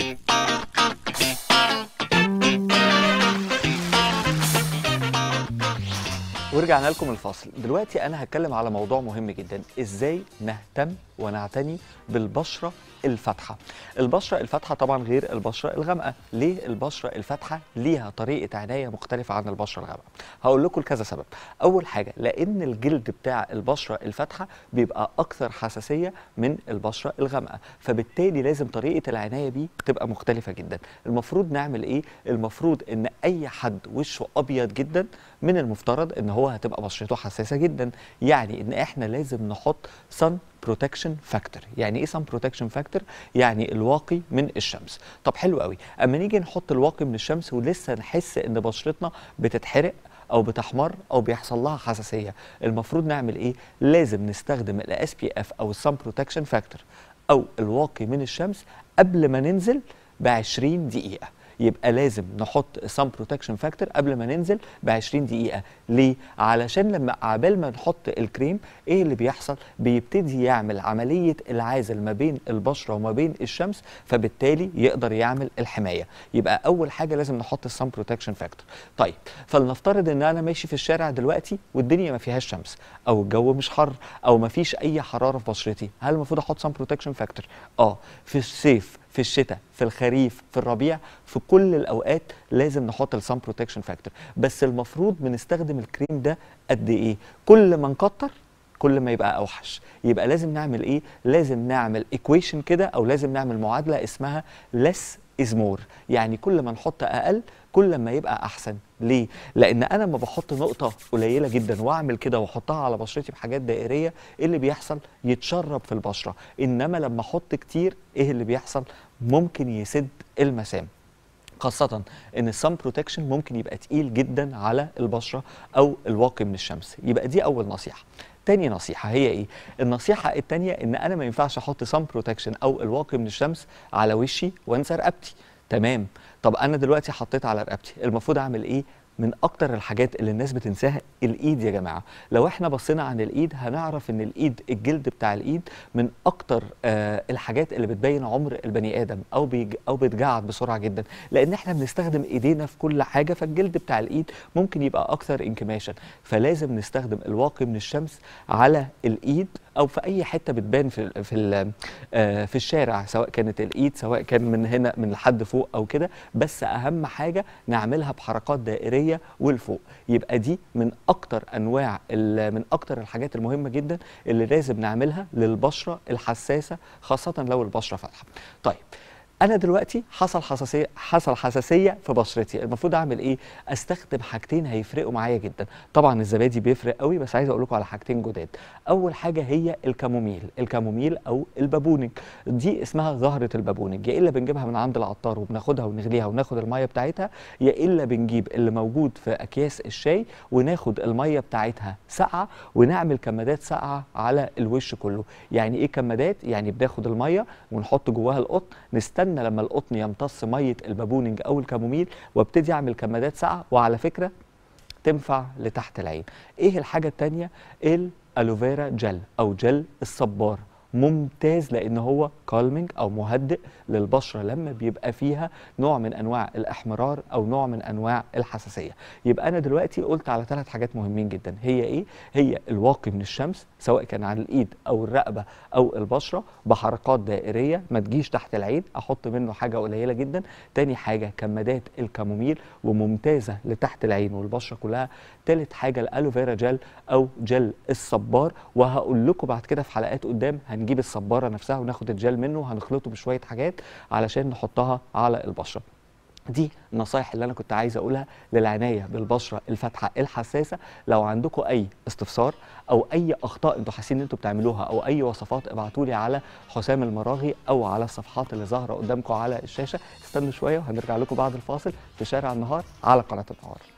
Mm-hmm. ورجعنا لكم الفاصل دلوقتي انا هتكلم على موضوع مهم جدا ازاي نهتم ونعتني بالبشره الفاتحه البشره الفاتحه طبعا غير البشره الغامقه ليه البشره الفاتحه ليها طريقه عنايه مختلفه عن البشره الغامقه هقول لكم لكذا سبب اول حاجه لان الجلد بتاع البشره الفاتحه بيبقى اكثر حساسيه من البشره الغامقه فبالتالي لازم طريقه العنايه بيه تبقى مختلفه جدا المفروض نعمل ايه المفروض ان اي حد وشه ابيض جدا من المفترض ان هو هتبقى بشرته حساسه جدا يعني ان احنا لازم نحط سن بروتكشن فاكتور يعني ايه سن بروتكشن فاكتور يعني الواقي من الشمس طب حلو قوي اما نيجي نحط الواقي من الشمس ولسه نحس ان بشرتنا بتتحرق او بتحمر او بيحصل لها حساسيه المفروض نعمل ايه لازم نستخدم الاس بي اف او السن بروتكشن فاكتور او الواقي من الشمس قبل ما ننزل ب 20 دقيقه يبقى لازم نحط سام بروتكشن فاكتور قبل ما ننزل ب 20 دقيقه ليه علشان لما عبال ما نحط الكريم ايه اللي بيحصل بيبتدي يعمل عمليه العازل ما بين البشره وما بين الشمس فبالتالي يقدر يعمل الحمايه يبقى اول حاجه لازم نحط السام بروتكشن فاكتور طيب فلنفترض ان انا ماشي في الشارع دلوقتي والدنيا ما فيهاش شمس او الجو مش حر او ما فيش اي حراره في بشرتي هل المفروض احط سام بروتكشن فاكتور اه في الصيف في الشتاء في الخريف في الربيع في كل الاوقات لازم نحط السان بروتكشن فاكتور بس المفروض بنستخدم الكريم ده قد ايه كل ما نكتر كل ما يبقى اوحش يبقى لازم نعمل ايه لازم نعمل ايكويشن كده او لازم نعمل معادله اسمها less is more يعني كل ما نحط اقل كل ما يبقى احسن ليه لان انا لما بحط نقطه قليله جدا واعمل كده واحطها على بشرتي بحاجات دائريه ايه اللي بيحصل يتشرب في البشره انما لما احط كتير ايه اللي بيحصل ممكن يسد المسام خاصة ان السام بروتكشن ممكن يبقى تقيل جدا على البشرة او الواقي من الشمس يبقى دي اول نصيحة تاني نصيحة هي ايه؟ النصيحة التانية ان انا ما ينفعش احط سام بروتكشن او الواقي من الشمس على وشي وانسى رقبتي تمام طب انا دلوقتي حطيت على رقبتي المفروض اعمل ايه من اكتر الحاجات اللي الناس بتنساها الايد يا جماعه لو احنا بصينا عن الايد هنعرف ان الايد الجلد بتاع الايد من اكتر آه الحاجات اللي بتبين عمر البني ادم او بيج او بتجعد بسرعه جدا لان احنا بنستخدم ايدينا في كل حاجه فالجلد بتاع الايد ممكن يبقى اكثر انكماشا فلازم نستخدم الواقي من الشمس على الايد او في اي حته بتبان في في آه، في الشارع سواء كانت الايد سواء كان من هنا من لحد فوق او كده بس اهم حاجه نعملها بحركات دائريه ولفوق يبقى دي من اكتر انواع من اكتر الحاجات المهمه جدا اللي لازم نعملها للبشره الحساسه خاصه لو البشره فاتحه طيب انا دلوقتي حصل حساسيه حصل حساسيه في بشرتي المفروض اعمل ايه استخدم حاجتين هيفرقوا معايا جدا طبعا الزبادي بيفرق قوي بس عايز اقول لكم على حاجتين جداد اول حاجه هي الكاموميل الكاموميل او البابونج دي اسمها زهره البابونج يا الا بنجيبها من عند العطار وبناخدها ونغليها وناخد الميه بتاعتها يا الا بنجيب اللي موجود في اكياس الشاي وناخد الميه بتاعتها ساقعه ونعمل كمادات ساقعه على الوش كله يعني ايه كمادات يعني بناخد الميه ونحط جواها القطن نستنى استنى لما القطن يمتص ميه البابونج او الكاموميل وابتدي اعمل كمادات ساقعه وعلى فكره تنفع لتحت العين ايه الحاجه الثانيه الالوفيرا جل او جل الصبار ممتاز لان هو كالمنج او مهدئ للبشره لما بيبقى فيها نوع من انواع الاحمرار او نوع من انواع الحساسيه يبقى انا دلوقتي قلت على ثلاث حاجات مهمين جدا هي ايه هي الواقي من الشمس سواء كان على الايد او الرقبه او البشره بحركات دائريه ما تجيش تحت العين احط منه حاجه قليله جدا تاني حاجه كمادات الكاموميل وممتازه لتحت العين والبشره كلها تالت حاجه الالوفيرا جل او جل الصبار وهقول لكم بعد كده في حلقات قدام هنجيب الصباره نفسها وناخد الجل منه وهنخلطه بشويه حاجات علشان نحطها على البشره دي النصايح اللي انا كنت عايز اقولها للعنايه بالبشره الفاتحه الحساسه لو عندكم اي استفسار او اي اخطاء انتوا حاسين ان انتوا بتعملوها او اي وصفات ابعتوا لي على حسام المراغي او على الصفحات اللي ظاهره قدامكم على الشاشه استنوا شويه وهنرجع لكم بعد الفاصل في شارع النهار على قناه النهار